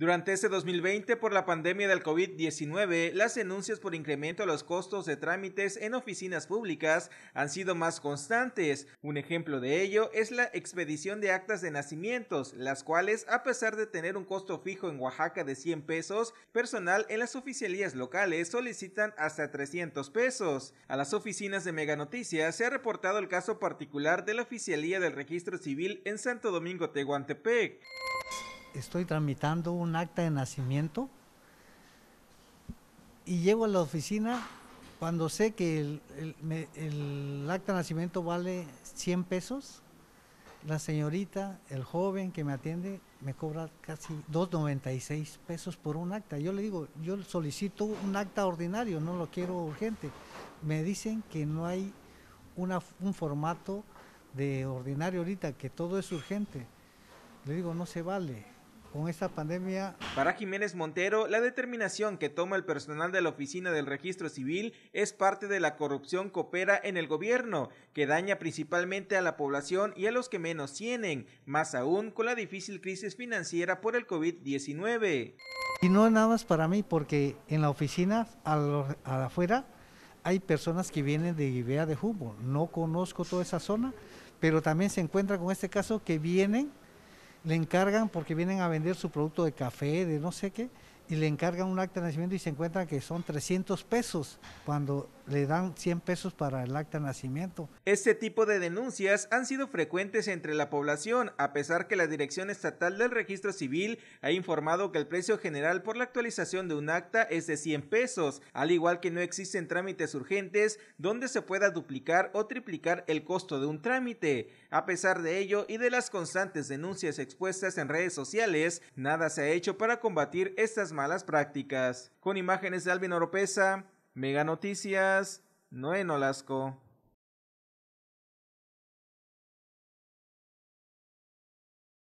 Durante este 2020, por la pandemia del COVID-19, las denuncias por incremento a los costos de trámites en oficinas públicas han sido más constantes. Un ejemplo de ello es la expedición de actas de nacimientos, las cuales, a pesar de tener un costo fijo en Oaxaca de 100 pesos, personal en las oficialías locales solicitan hasta 300 pesos. A las oficinas de Mega Noticias se ha reportado el caso particular de la oficialía del registro civil en Santo Domingo, Tehuantepec estoy tramitando un acta de nacimiento y llego a la oficina cuando sé que el, acta de nacimiento vale 100 pesos, la señorita, el joven que me atiende, me cobra casi 2,96 pesos por un acta. Yo le digo, yo solicito un acta ordinario, no lo quiero urgente. Me dicen que no hay una, un formato de ordinario ahorita, que todo es urgente. Le digo, no se vale con esta pandemia. Para Jiménez Montero, la determinación que toma el personal de la Oficina del Registro Civil es parte de la corrupción que opera en el gobierno, que daña principalmente a la población y a los que menos tienen, más aún con la difícil crisis financiera por el COVID-19. Y no nada más para mí, porque en la oficina, al afuera, hay personas que vienen de Ibea de Humo. No conozco toda esa zona, pero también se encuentra con este caso que vienen le encargan porque vienen a vender su producto de café, de no sé qué, y le encargan un acta de nacimiento y se encuentran que son 300 pesos cuando le dan 100 pesos para el acta de nacimiento. Este tipo de denuncias han sido frecuentes entre la población, a pesar que la Dirección Estatal del Registro Civil ha informado que el precio general por la actualización de un acta es de 100 pesos, al igual que no existen trámites urgentes donde se pueda duplicar o triplicar el costo de un trámite. A pesar de ello y de las constantes denuncias expuestas en redes sociales, nada se ha hecho para combatir estas malas prácticas. Con imágenes de Alvin Oropesa, Mega Noticias, en Olasco.